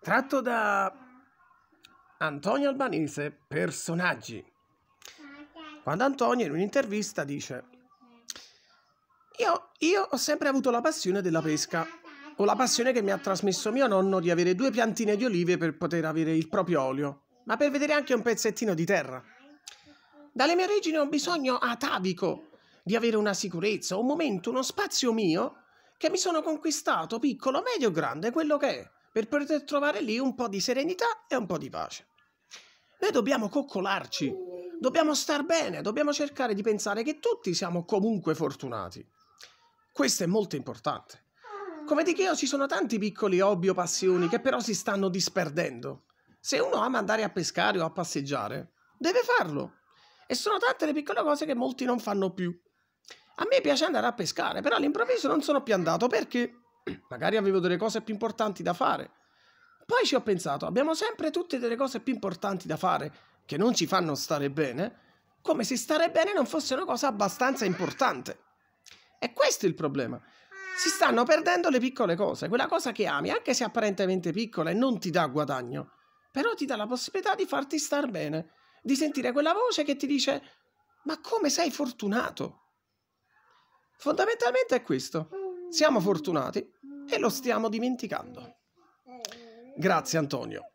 tratto da Antonio Albanese, personaggi. Quando Antonio in un'intervista dice, io, io ho sempre avuto la passione della pesca, o la passione che mi ha trasmesso mio nonno di avere due piantine di olive per poter avere il proprio olio, ma per vedere anche un pezzettino di terra. Dalle mie origini ho bisogno atavico di avere una sicurezza, un momento, uno spazio mio che mi sono conquistato, piccolo, medio, grande, quello che è per poter trovare lì un po' di serenità e un po' di pace. Noi dobbiamo coccolarci, dobbiamo star bene, dobbiamo cercare di pensare che tutti siamo comunque fortunati. Questo è molto importante. Come di che io ci sono tanti piccoli hobby o passioni che però si stanno disperdendo. Se uno ama andare a pescare o a passeggiare, deve farlo. E sono tante le piccole cose che molti non fanno più. A me piace andare a pescare, però all'improvviso non sono più andato perché magari avevo delle cose più importanti da fare. Poi ci ho pensato, abbiamo sempre tutte delle cose più importanti da fare che non ci fanno stare bene, come se stare bene non fosse una cosa abbastanza importante. E questo è il problema. Si stanno perdendo le piccole cose, quella cosa che ami, anche se apparentemente piccola e non ti dà guadagno, però ti dà la possibilità di farti star bene, di sentire quella voce che ti dice ma come sei fortunato? Fondamentalmente è questo. Siamo fortunati e lo stiamo dimenticando. Grazie Antonio.